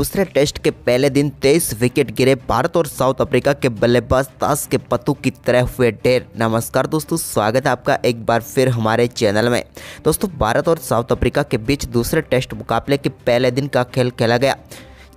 दूसरे टेस्ट के पहले दिन तेईस विकेट गिरे भारत और साउथ अफ्रीका के बल्लेबाज ताश के पत्तू की तरह हुए ढेर नमस्कार दोस्तों स्वागत है आपका एक बार फिर हमारे चैनल में दोस्तों भारत और साउथ अफ्रीका के बीच दूसरे टेस्ट मुकाबले के पहले दिन का खेल खेला गया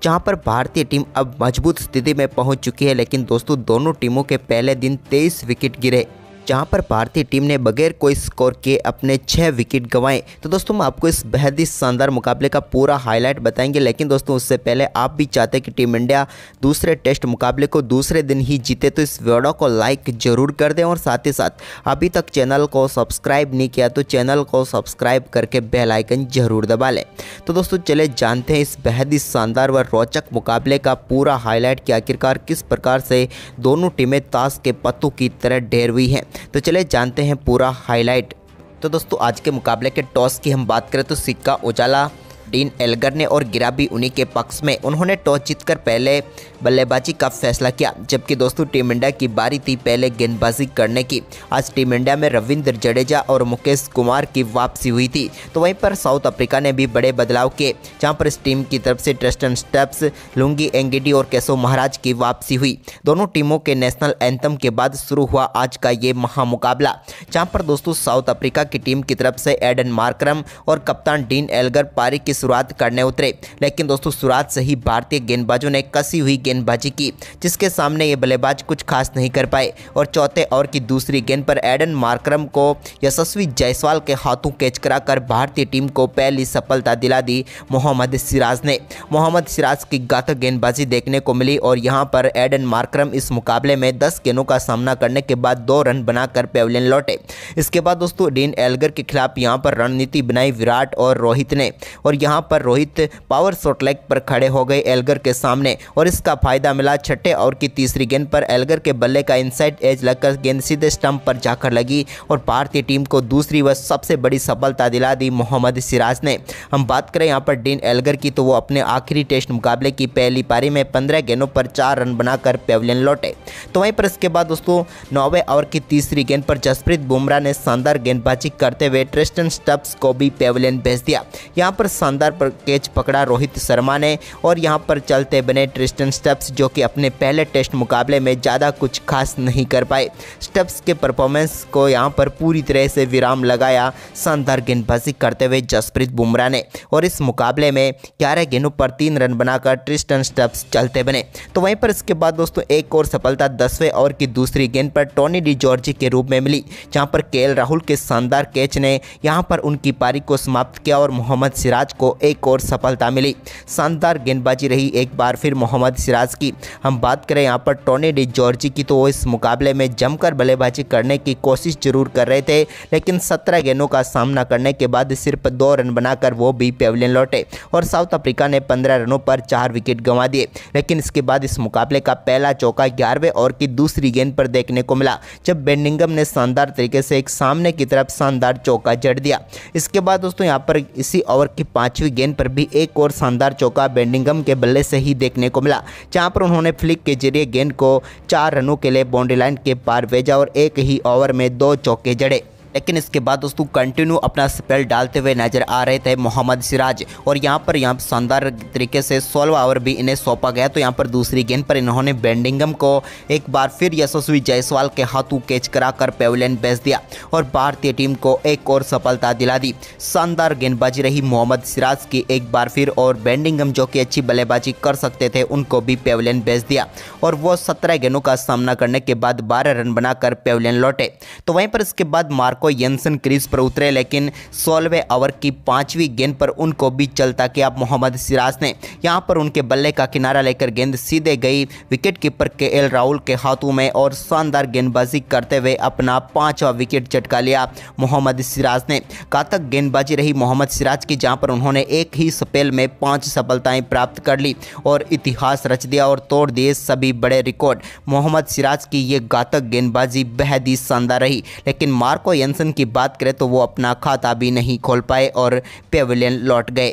जहाँ पर भारतीय टीम अब मजबूत स्थिति में पहुँच चुकी है लेकिन दोस्तों दोनों टीमों के पहले दिन तेईस विकेट गिरे जहां पर भारतीय टीम ने बगैर कोई स्कोर किए अपने छः विकेट गंवाए तो दोस्तों हम आपको इस बेहद ही शानदार मुकाबले का पूरा हाईलाइट बताएंगे लेकिन दोस्तों उससे पहले आप भी चाहते कि टीम इंडिया दूसरे टेस्ट मुकाबले को दूसरे दिन ही जीते तो इस वीडियो को लाइक जरूर कर दें और साथ ही साथ अभी तक चैनल को सब्सक्राइब नहीं किया तो चैनल को सब्सक्राइब करके बेल आइकन जरूर दबा लें तो दोस्तों चले जानते हैं इस बेहद ही शानदार व रोचक मुकाबले का पूरा हाईलाइट कि आखिरकार किस प्रकार से दोनों टीमें ताश के पत्तों की तरह ढेर हुई हैं तो चले जानते हैं पूरा हाईलाइट तो दोस्तों आज के मुकाबले के टॉस की हम बात करें तो सिक्का उजाला डीन एल्गर ने और गिराबी उन्हीं के पक्ष में उन्होंने टॉस जीतकर पहले बल्लेबाजी का फैसला किया जबकि दोस्तों टीम इंडिया की बारी थी पहले गेंदबाजी करने की आज टीम इंडिया में रविंद्र जडेजा और मुकेश कुमार की वापसी हुई थी तो वहीं पर साउथ अफ्रीका ने भी बड़े बदलाव किए जहाँ पर इस टीम की तरफ से ट्रेस्टन स्टेप्स लुंगी एंगेडी और केशव महाराज की वापसी हुई दोनों टीमों के नेशनल एंथम के बाद शुरू हुआ आज का ये महामुकाबला जहाँ पर दोस्तों साउथ अफ्रीका की टीम की तरफ से एडन मार्क्रम और कप्तान डीन एलगर पारी की शुरुआत करने उतरे लेकिन दोस्तों शुरुआत से ही भारतीय गेंदबाजों ने कसी हुई गेंद गेंदबाजी की जिसके सामने ये बल्लेबाज कुछ खास नहीं कर पाए और चौथे ओवर की दूसरी गेंद पर एडन मार्क्रम को यशस्वी जायसवाल के हाथों कैच कराकर भारतीय टीम को पहली सफलता दिला दी मोहम्मद सिराज ने मोहम्मद सिराज की घातक गेंदबाजी देखने को मिली और यहाँ पर एडन मार्क्रम इस मुकाबले में दस गेंदों का सामना करने के बाद दो रन बनाकर पेवलियन लौटे इसके बाद दोस्तों डीन एलगर के खिलाफ यहाँ पर रणनीति बनाई विराट और रोहित ने और यहाँ पर रोहित पावर शॉट लेग पर खड़े हो गए एलगर के सामने और इसका फायदा मिला छठे ओवर की तीसरी गेंद पर एलगर के बल्ले का इनसाइड एज लगकर गेंद सीधे स्टंप पर जाकर लगी और भारतीय टीम को दूसरी व सबसे बड़ी सफलता दिला दी मोहम्मद सिराज ने हम बात करें यहाँ पर डीन एलगर की तो वो अपने आखिरी टेस्ट मुकाबले की पहली पारी में पंद्रह गेंदों पर चार रन बनाकर पेवलियन लौटे तो वहीं पर इसके बाद दोस्तों नौवे ओवर की तीसरी गेंद पर जसप्रीत बुमराह ने शानदार गेंदबाजी करते हुए ट्रिस्टन स्टब्स को भी पेवलियन भेज दिया यहाँ पर शानदार कैच पकड़ा रोहित शर्मा ने और यहाँ पर चलते बने ट्रिस्टन स्टब्स स्टब्स जो कि अपने पहले टेस्ट मुकाबले में ज़्यादा कुछ खास नहीं कर पाए स्टब्स के परफॉर्मेंस को यहाँ पर पूरी तरह से विराम लगाया शानदार गेंदबाजी करते हुए जसप्रीत बुमराह ने और इस मुकाबले में ग्यारह गेंदों पर तीन रन बनाकर ट्रिस्टन स्टब्स चलते बने तो वहीं पर इसके बाद दोस्तों एक और सफलता दसवें ओवर की दूसरी गेंद पर टोनी डी जॉर्जी के रूप में मिली जहाँ पर के राहुल के शानदार कैच ने यहाँ पर उनकी पारी को समाप्त किया और मोहम्मद सिराज को एक और सफलता मिली शानदार गेंदबाजी रही एक बार फिर मोहम्मद गुजरात की हम बात करें यहाँ पर टोनी डी जॉर्जी की तो वो इस मुकाबले में जमकर बल्लेबाजी करने की कोशिश जरूर कर रहे थे लेकिन सत्रह गेंदों का सामना करने के बाद सिर्फ दो रन बनाकर वो भी पेवलियन लौटे और साउथ अफ्रीका ने पंद्रह रनों पर चार विकेट गंवा दिए लेकिन इसके बाद इस मुकाबले का पहला चौका ग्यारहवें ओवर की दूसरी गेंद पर देखने को मिला जब बेनिंगम ने शानदार तरीके से एक सामने की तरफ शानदार चौका जड़ दिया इसके बाद दोस्तों यहाँ पर इसी ओवर की पांचवी गेंद पर भी एक और शानदार चौका बेंडिंगम के बल्ले से ही देखने को मिला जहां पर उन्होंने फ्लिक के जरिए गेंद को चार रनों के लिए बाउंड्री लाइन के पार भेजा और एक ही ओवर में दो चौके जड़े लेकिन इसके बाद दोस्तों कंटिन्यू अपना स्पेल डालते हुए नजर आ रहे थे मोहम्मद सिराज और यहाँ पर यहाँ शानदार तरीके से सोलह ओवर भी इन्हें सौंपा गया तो यहाँ पर दूसरी गेंद पर इन्होंने बेंडिंगम को एक बार फिर यशस्वी जायसवाल के हाथों कैच कराकर पेवलियन बेच दिया और भारतीय टीम को एक और सफलता दिला दी शानदार गेंदबाजी रही मोहम्मद सिराज की एक बार फिर और बेंडिंगम जो कि अच्छी बल्लेबाजी कर सकते थे उनको भी पेवलियन बेच दिया और वो सत्रह गेंदों का सामना करने के बाद बारह रन बनाकर पेवलियन लौटे तो वहीं पर इसके बाद मार्क को यंसन क्रीज पर उतरे लेकिन सोलहवें ओवर की पांचवी गेंद पर उनको भी चलता कि मोहम्मद सिराज ने यहां पर उनके बल्ले का किनारा लेकर गेंद सीधे गई wicket keeper K L Rahul के हाथों में और शानदार गेंदबाजी करते हुए अपना पांचवा विकेट चटका लिया मोहम्मद सिराज ने घातक गेंदबाजी रही मोहम्मद सिराज की जहां पर उन्होंने एक ही स्पेल में पांच सफलताएं प्राप्त कर ली और इतिहास रच दिया और तोड़ दिए सभी बड़े रिकॉर्ड मोहम्मद सिराज की ये घातक गेंदबाजी बेहद ही शानदार रही लेकिन मार्को यन जॉनसन की बात करें तो वो अपना खाता भी नहीं खोल पाए और पेवलियन लौट गए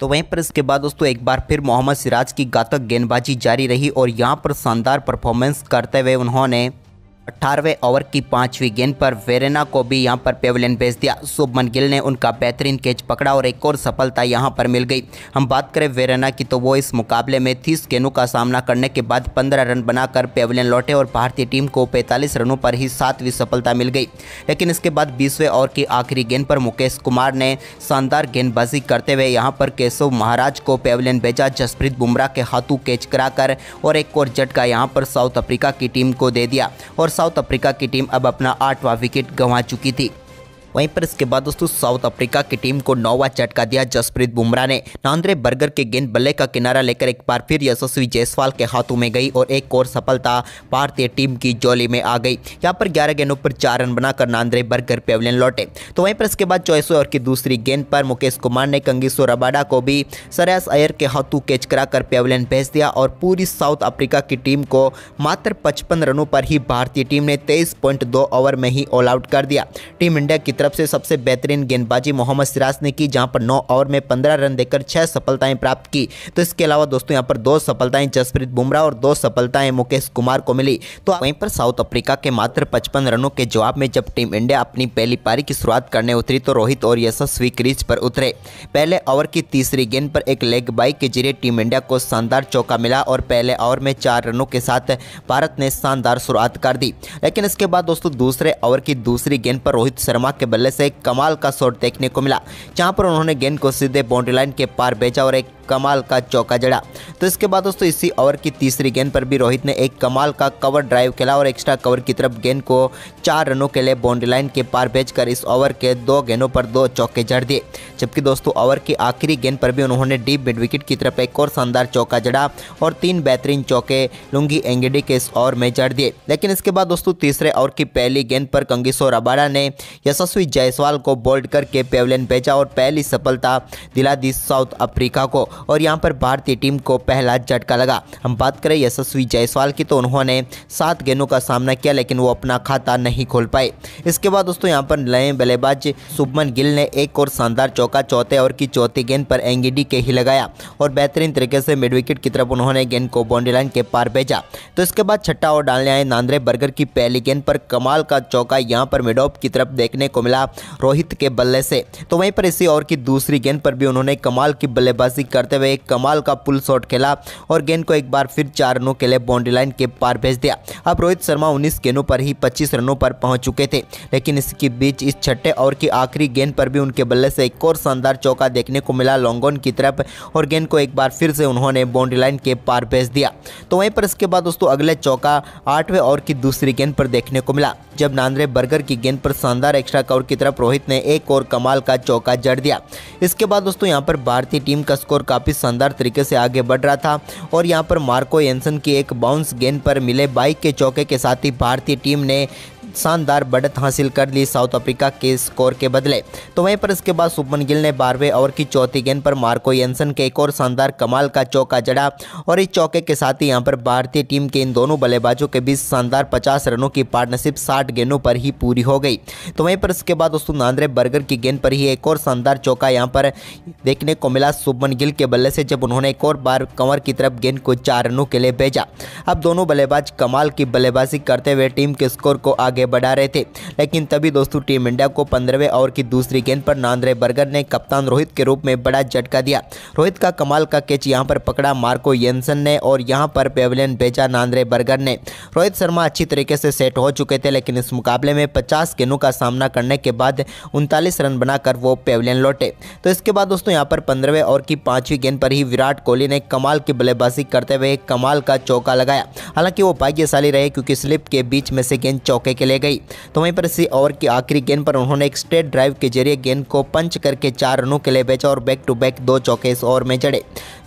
तो वहीं पर इसके बाद दोस्तों एक बार फिर मोहम्मद सिराज की घातक गेंदबाजी जारी रही और यहां पर शानदार परफॉर्मेंस करते हुए उन्होंने अट्ठारहवें ओवर की पांचवी गेंद पर वेरेना को भी यहां पर पेवलियन भेज दिया शुभमन गिल ने उनका बेहतरीन कैच पकड़ा और एक और सफलता यहां पर मिल गई हम बात करें वेरेना की तो वो इस मुकाबले में तीस गेंदों का सामना करने के बाद पंद्रह रन बनाकर पेवलियन लौटे और भारतीय टीम को पैंतालीस रनों पर ही सातवीं सफलता मिल गई लेकिन इसके बाद बीसवें ओवर की आखिरी गेंद पर मुकेश कुमार ने शानदार गेंदबाजी करते हुए यहाँ पर केशव महाराज को पेवलियन भेजा जसप्रीत बुमराह के हाथों कैच कराकर और एक और झटका यहाँ पर साउथ अफ्रीका की टीम को दे दिया और साउथ अफ्रीका की टीम अब अपना आठवां विकेट गंवा चुकी थी वहीं पर इसके बाद दोस्तों साउथ अफ्रीका की टीम को नौवा चटका दिया जसप्रीत बुमराह ने नांद्रे बर्गर के गेंद बल्ले का किनारा लेकर एक बार फिर यशस्वी जयसवाल के हाथों में गई और एक और सफलता भारतीय टीम की जोली में आ गई यहाँ पर ग्यारह गेंदों पर चार रन बनाकर नांद्रे बर्गर पेवलियन लौटे तो वहीं पर इसके बाद ओवर की दूसरी गेंद पर मुकेश कुमार ने कंगीसो रबाडा को भी सरयास अयर के हाथों कैच कराकर पेवलियन भेज दिया और पूरी साउथ अफ्रीका की टीम को मात्र पचपन रनों पर ही भारतीय टीम ने तेईस पॉइंट दो ओवर में ही ऑल आउट कर दिया टीम इंडिया की तरफ से सबसे बेहतरीन गेंदबाजी मोहम्मद सिराज ने की जहां पर 9 ओवर में 15 रन देकर 6 सफलताएं प्राप्त की तो इसके अलावा दोस्तों यहां पर दो सफलताएं जसप्रीत बुमराह और दो सफलताएं मुकेश कुमार को मिली तो वहीं पर साउथ अफ्रीका के मात्र पचपन रनों के जवाब में जब टीम इंडिया अपनी पहली पारी की शुरुआत करने उतरी तो रोहित और यशस्वी क्रीज पर उतरे पहले ओवर की तीसरी गेंद पर एक लेग बाइक के जरिए टीम इंडिया को शानदार चौका मिला और पहले ओवर में चार रनों के साथ भारत ने शानदार शुरुआत कर दी लेकिन इसके बाद दोस्तों दूसरे ओवर की दूसरी गेंद पर रोहित शर्मा के बल्ले से एक कमाल का शॉट देखने को मिला जहां पर उन्होंने गेंद को सीधे बाउंड्री लाइन के पार भेजा और एक कमाल का चौका जड़ा तो इसके बाद दोस्तों इसी ओवर की तीसरी गेंद पर भी रोहित ने एक कमाल का कवर ड्राइव खेला और एक्स्ट्रा कवर की तरफ गेंद को चार रनों के लिए बाउंड्री लाइन के पार भेजकर इस ओवर के दो गेंदों पर दो चौके जड़ दिए जबकि दोस्तों ओवर की आखिरी गेंद पर भी उन्होंने डीप मिड विकेट की तरफ एक और शानदार चौका जड़ा और तीन बेहतरीन चौके लुंगी एंगेडी के इस ओवर में जड़ दिए लेकिन इसके बाद दोस्तों तीसरे ओवर की पहली गेंद पर कंगिसो रबाड़ा ने यशस्वी जायसवाल को बोल्ड करके पेवलियन भेजा और पहली सफलता दिला दी साउथ अफ्रीका को और यहाँ पर भारतीय टीम को पहला झटका लगा हम बात करें यशस्वी जायसवाल की तो उन्होंने सात गेंदों का सामना किया लेकिन वो अपना खाता नहीं खोल पाए इसके बाद दोस्तों यहाँ पर नए बल्लेबाज शुभमन गिल ने एक और शानदार चौका चौथे और की चौथी गेंद पर एंगीडी के ही लगाया और बेहतरीन तरीके से मिड विकेट की तरफ उन्होंने गेंद को बाउंड्री लाइन के पार भेजा तो इसके बाद छट्टा और डालने आए नांद्रे बर्गर की पहली गेंद पर कमाल का चौका यहाँ पर ऑफ की तरफ देखने को मिला रोहित के बल्ले से तो वहीं पर इसी ओवर की दूसरी गेंद पर भी उन्होंने कमाल की बल्लेबाजी करते करते हुए एक कमाल का पुल शॉट खेला और गेंद को एक बार फिर चार रनों के लिए बाउंड्री लाइन के पार भेज दिया अब रोहित शर्मा उन्नीस गेंदों पर ही पच्चीस रनों पर पहुंच चुके थे लेकिन इसके बीच इस छठे ओवर की आखिरी गेंद पर भी उनके बल्ले से एक और शानदार चौका देखने को मिला लॉन्गोन की तरफ और गेंद को एक बार फिर से उन्होंने बाउंड्री लाइन के पार भेज दिया तो वहीं पर इसके बाद दोस्तों अगले चौका आठवें ओवर की दूसरी गेंद पर देखने को मिला जब नांद्रे बर्गर की गेंद पर शानदार एक्स्ट्रा कवर की तरफ रोहित ने एक और कमाल का चौका जड़ दिया इसके बाद दोस्तों यहां पर भारतीय टीम का स्कोर काफ़ी शानदार तरीके से आगे बढ़ रहा था और यहाँ पर मार्को एंसन की एक बाउंस गेंद पर मिले बाइक के चौके के साथ ही भारतीय टीम ने शानदार बढ़त हासिल कर ली साउथ अफ्रीका के स्कोर के बदले तो वहीं पर इसके बाद सुपमन गिल ने बारहवें ओवर की चौथी गेंद पर मार्को यंसन के एक और शानदार कमाल का चौका जड़ा और इस चौके के साथ ही यहाँ पर भारतीय टीम के इन दोनों बल्लेबाजों के बीच शानदार पचास रनों की पार्टनरशिप साठ गेंदों पर ही पूरी हो गई तो वहीं पर इसके बाद दोस्तों नांद्रे बर्गर की गेंद पर ही एक और शानदार चौका यहाँ पर देखने को मिला सुबमन गिल के बल्ले से जब उन्होंने एक और बार कंवर की तरफ गेंद को चार रनों के लिए भेजा अब दोनों बल्लेबाज कमाल की बल्लेबाजी करते हुए टीम के स्कोर को आगे आगे बढ़ा रहे थे लेकिन तभी दोस्तों टीम इंडिया को पंद्रहवें ओवर की दूसरी गेंद पर नांद्रे बर्गर ने कप्तान रोहित के रूप में बड़ा झटका दिया रोहित का कमाल का कैच यहाँ पर पकड़ा मार्को येनसन ने और यहाँ पर पेवलियन भेजा नांद्रे बर्गर ने रोहित शर्मा अच्छी तरीके से सेट हो चुके थे लेकिन इस मुकाबले में पचास गेंदों का सामना करने के बाद उनतालीस रन बनाकर वो पेवलियन लौटे तो इसके बाद दोस्तों यहाँ पर पंद्रहवें ओवर की पांचवी गेंद पर ही विराट कोहली ने कमाल की बल्लेबाजी करते हुए कमाल का चौका लगाया हालांकि वो भाग्यशाली रहे क्योंकि स्लिप के बीच में से गेंद चौके के चले गई तो वहीं पर इसी ओवर की आखिरी गेंद पर उन्होंने एक स्ट्रेट ड्राइव के जरिए गेंद को पंच करके चार रनों के लिए बेचा और बैक टू बैक दो चौके इस ओवर में चढ़े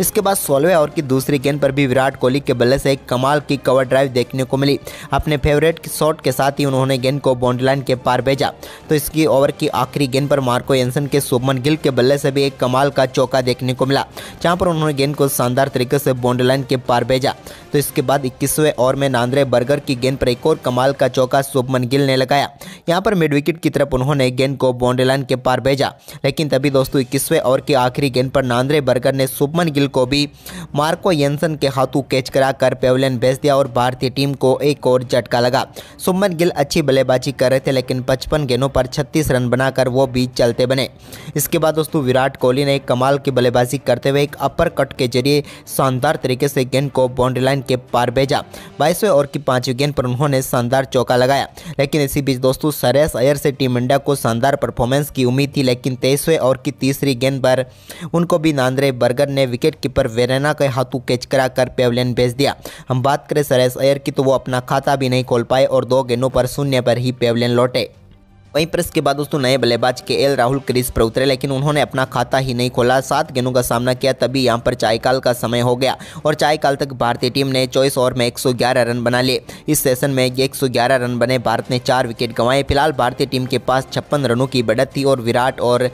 इसके बाद सोलवे ओवर की दूसरी गेंद पर भी विराट कोहली के बल्ले से एक कमाल की कवर ड्राइव देखने को मिली अपने फेवरेट शॉट के साथ ही उन्होंने गेंद को बाउंड्रीलाइन के पार भेजा तो इसकी ओवर की आखिरी गेंद पर मार्को एंसन के सुभमन गिल के बल्ले से भी एक कमाल का चौका देखने को मिला जहां पर उन्होंने गेंद को शानदार तरीके से बाउंड्रीलाइन के पार भेजा तो इसके बाद इक्कीसवें ओवर में नांद्रे बर्गर की गेंद पर एक और कमाल का चौका शुभमन शुभमन गिल ने लगाया यहाँ पर मिड विकेट की तरफ उन्होंने गेंद को बॉन्डेलाइन के पार भेजा लेकिन तभी दोस्तों इक्कीसवें ओवर की आखिरी गेंद पर नांद्रे बर्गर ने शुभमन गिल को भी मार्को येंसन के हाथों कैच कराकर पेवलियन भेज दिया और भारतीय टीम को एक और झटका लगा शुभमन गिल अच्छी बल्लेबाजी कर रहे थे लेकिन पचपन गेंदों पर छत्तीस रन बनाकर वो बीच चलते बने इसके बाद दोस्तों विराट कोहली ने कमाल की बल्लेबाजी करते हुए एक अपर कट के जरिए शानदार तरीके से गेंद को बाउंड्री लाइन के पार भेजा बाईसवें ओवर की पांचवी गेंद पर उन्होंने शानदार चौका लगाया लेकिन इसी बीच दोस्तों सरेस अयर से टीम इंडिया को शानदार परफॉर्मेंस की उम्मीद थी लेकिन तेईसवें और की तीसरी गेंद पर उनको भी नांद्रे बर्गर ने विकेट कीपर वेरेना के हाथों कैच करा कर पेवलियन भेज दिया हम बात करें सरेस अयर की तो वो अपना खाता भी नहीं खोल पाए और दो गेंदों पर शून्य पर ही पेवलियन लौटे वहीं प्रेस के बाद दोस्तों नए बल्लेबाज के एल राहुल क्रिस पर उतरे लेकिन उन्होंने अपना खाता ही नहीं खोला सात गेंदों का सामना किया तभी यहाँ पर चायकाल का समय हो गया और चायकाल तक भारतीय टीम ने चौबीस ओवर में एक रन बना लिए इस सेशन में एक रन बने भारत ने चार विकेट गंवाए फिलहाल भारतीय टीम के पास छप्पन रनों की बढ़त थी और विराट और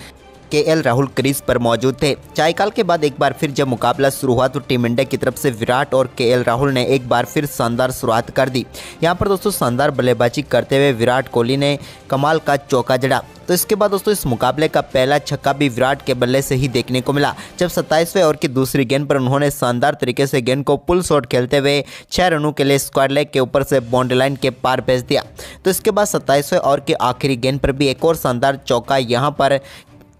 के एल राहुल क्रीज पर मौजूद थे चायकाल के बाद एक बार फिर जब मुकाबला शुरू हुआ तो टीम इंडिया की तरफ से विराट और के एल राहुल ने एक बार फिर शानदार शुरुआत कर दी यहाँ पर दोस्तों शानदार बल्लेबाजी करते हुए विराट कोहली ने कमाल का चौका जड़ा तो इसके बाद दोस्तों इस मुकाबले का पहला छक्का भी विराट के बल्ले से ही देखने को मिला जब सत्ताईसवें ओवर की दूसरी गेंद पर उन्होंने शानदार तरीके से गेंद को पुल शॉट खेलते हुए छह रनों के लिए स्क्वायर लेग के ऊपर से बाउंड्री लाइन के पार भेज दिया तो इसके बाद सत्ताईसवें ओवर की आखिरी गेंद पर भी एक और शानदार चौका यहाँ पर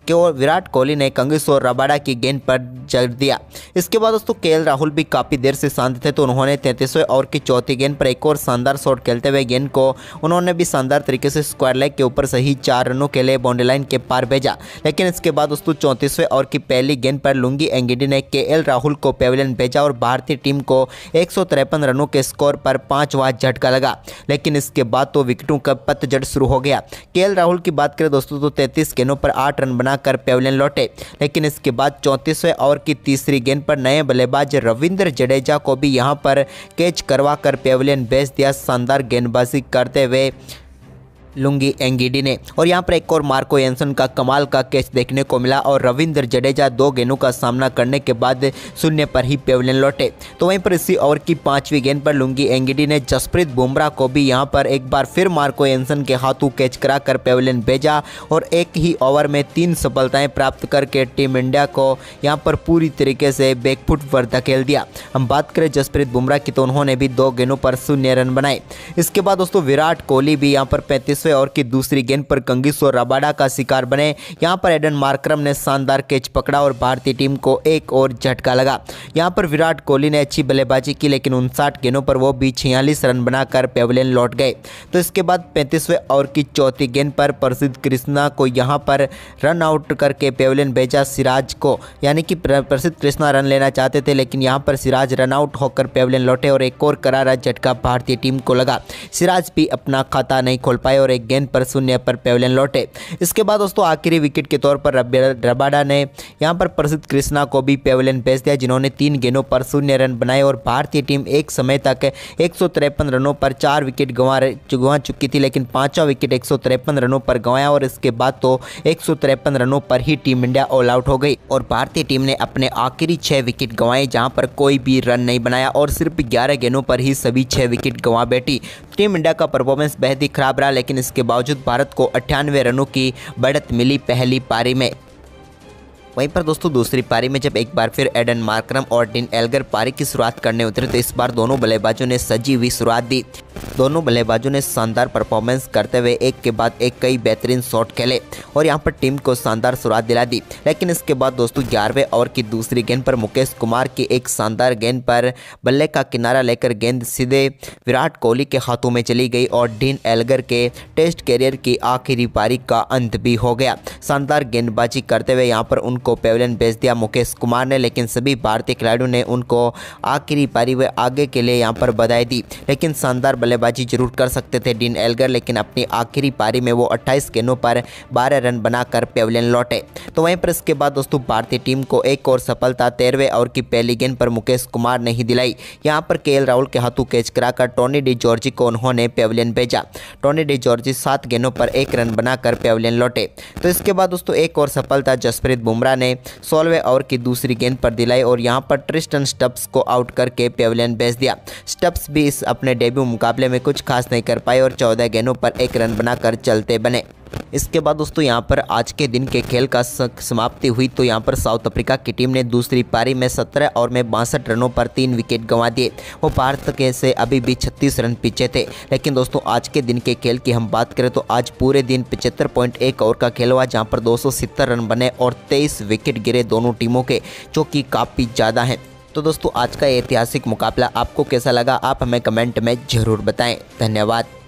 केवल विराट कोहली ने कंगिस और रबाडा की गेंद पर जड़ दिया इसके बाद दोस्तों के राहुल भी काफ़ी देर से शांत थे तो उन्होंने तैंतीसवें ओवर की चौथी गेंद पर एक और शानदार शॉट खेलते हुए गेंद को उन्होंने भी शानदार तरीके से स्क्वायर लेग के ऊपर सही चार रनों के लिए बाउंड्री लाइन के पार भेजा लेकिन इसके बाद दोस्तों चौंतीसवें ओवर की पहली गेंद पर लुंगी एंगिडी ने के राहुल को पेवलियन भेजा और भारतीय टीम को एक रनों के स्कोर पर पाँचवा झटका लगा लेकिन इसके बाद तो विकेटों का पतझड़ शुरू हो गया के राहुल की बात करें दोस्तों तो तैंतीस गेंदों पर आठ रन बना बनाकर पेवलियन लौटे लेकिन इसके बाद चौंतीसवें ओवर की तीसरी गेंद पर नए बल्लेबाज रविंद्र जडेजा को भी यहाँ पर कैच करवा कर पेवलियन भेज दिया शानदार गेंदबाजी करते हुए लुंगी एंगिडी ने और यहाँ पर एक और मार्को एंसन का कमाल का कैच देखने को मिला और रविंद्र जडेजा दो गेंदों का सामना करने के बाद शून्य पर ही पेवलियन लौटे तो वहीं पर इसी ओवर की पांचवी गेंद पर लुंगी एंगिडी ने जसप्रीत बुमराह को भी यहाँ पर एक बार फिर मार्को एंसन के हाथों कैच करा कर पेवलियन भेजा और एक ही ओवर में तीन सफलताएं प्राप्त करके टीम इंडिया को यहाँ पर पूरी तरीके से बैकफुट पर धकेल दिया हम बात करें जसप्रीत बुमराह की तो उन्होंने भी दो गेंदों पर शून्य रन बनाए इसके बाद दोस्तों विराट कोहली भी यहाँ पर पैंतीसवें दूसरे ओवर की दूसरी गेंद पर कंगिस और रबाडा का शिकार बने यहाँ पर एडन मार्क्रम ने शानदार कैच पकड़ा और भारतीय टीम को एक और झटका लगा यहाँ पर विराट कोहली ने अच्छी बल्लेबाजी की लेकिन उनसाठ गेंदों पर वो भी छियालीस रन बनाकर पेवलियन लौट गए तो इसके बाद पैंतीसवें ओवर की चौथी गेंद पर प्रसिद्ध कृष्णा को यहाँ पर रन आउट करके पेवलियन भेजा सिराज को यानी कि प्रसिद्ध कृष्णा रन लेना चाहते थे लेकिन यहाँ पर सिराज रन आउट होकर पेवलियन लौटे और एक और करारा झटका भारतीय टीम को लगा सिराज भी अपना खाता नहीं खोल पाए और और एक गेंद पर शून्य पर पेवलियन लौटे इसके बाद दोस्तों आखिरी विकेट के तौर पर रबाडा ने यहाँ पर प्रसिद्ध कृष्णा को भी पेवलियन भेज दिया जिन्होंने तीन गेंदों पर शून्य रन बनाए और भारतीय टीम एक समय तक एक रनों पर चार विकेट गंवा गंवा चुकी थी लेकिन पाँचवा विकेट एक रनों पर गंवाया और इसके बाद तो एक रनों पर ही टीम इंडिया ऑल आउट हो गई और भारतीय टीम ने अपने आखिरी छः विकेट गंवाए जहाँ पर कोई भी रन नहीं बनाया और सिर्फ ग्यारह गेंदों पर ही सभी छः विकेट गंवा बैठी टीम इंडिया का परफॉर्मेंस बेहद ही खराब रहा लेकिन इसके बावजूद भारत को अट्ठानवे रनों की बढ़त मिली पहली पारी में वहीं पर दोस्तों दूसरी पारी में जब एक बार फिर एडन मार्क्रम और डिन एल्गर पारी की शुरुआत करने उतरे तो इस बार दोनों बल्लेबाजों ने सजी हुई शुरुआत दी दोनों बल्लेबाजों ने शानदार परफॉर्मेंस करते हुए एक के बाद एक कई बेहतरीन शॉट खेले और यहाँ पर टीम को शानदार शुरुआत दिला दी लेकिन इसके बाद दोस्तों ग्यारहवें ओवर की दूसरी गेंद पर मुकेश कुमार की एक शानदार गेंद पर बल्ले का किनारा लेकर गेंद सीधे विराट कोहली के हाथों में चली गई और डीन एलगर के टेस्ट कैरियर की आखिरी पारी का अंत भी हो गया शानदार गेंदबाजी करते हुए यहाँ पर उनको पेवलियन भेज दिया मुकेश कुमार ने लेकिन सभी भारतीय खिलाड़ियों ने उनको आखिरी पारी व आगे के लिए यहाँ पर बधाई दी लेकिन शानदार बल्ले बल्लेबाजी जरूर कर सकते थे डीन एल्गर लेकिन अपनी आखिरी पारी में वो अट्ठाईस गेंदों पर बारह रन बनाकर पेवलियन लौटे तो वहीं पर इसके बाद दोस्तों भारतीय टीम को एक और सफलता तेरहवें ओवर की पहली गेंद पर मुकेश कुमार ने ही दिलाई यहाँ पर के राहुल के हाथों कैच कराकर टोनी डी जॉर्जी को उन्होंने पेवलियन भेजा टोनी डी जॉर्जी सात गेंदों पर एक रन बनाकर पेवलियन लौटे तो इसके बाद दोस्तों एक और सफलता जसप्रीत बुमराह ने सोलहवें ओवर की दूसरी गेंद पर दिलाई और यहाँ पर ट्रिस्टन स्टप्स को आउट करके पेवलियन भेज दिया स्टप्स भी इस अपने डेब्यू मुकाबले मुकाबले में कुछ खास नहीं कर पाए और चौदह गेंदों पर एक रन बनाकर चलते बने इसके बाद दोस्तों यहां पर आज के दिन के खेल का समाप्ति हुई तो यहाँ पर साउथ अफ्रीका की टीम ने दूसरी पारी में 17 और में बासठ रनों पर तीन विकेट गंवा दिए वो भारत के से अभी भी 36 रन पीछे थे लेकिन दोस्तों आज के दिन के खेल की हम बात करें तो आज पूरे दिन पिचहत्तर पॉइंट एक ओवर का खेल हुआ जहाँ पर दो रन बने और तेईस विकेट गिरे दोनों टीमों के जो कि काफ़ी ज़्यादा हैं तो दोस्तों आज का ऐतिहासिक मुकाबला आपको कैसा लगा आप हमें कमेंट में ज़रूर बताएं धन्यवाद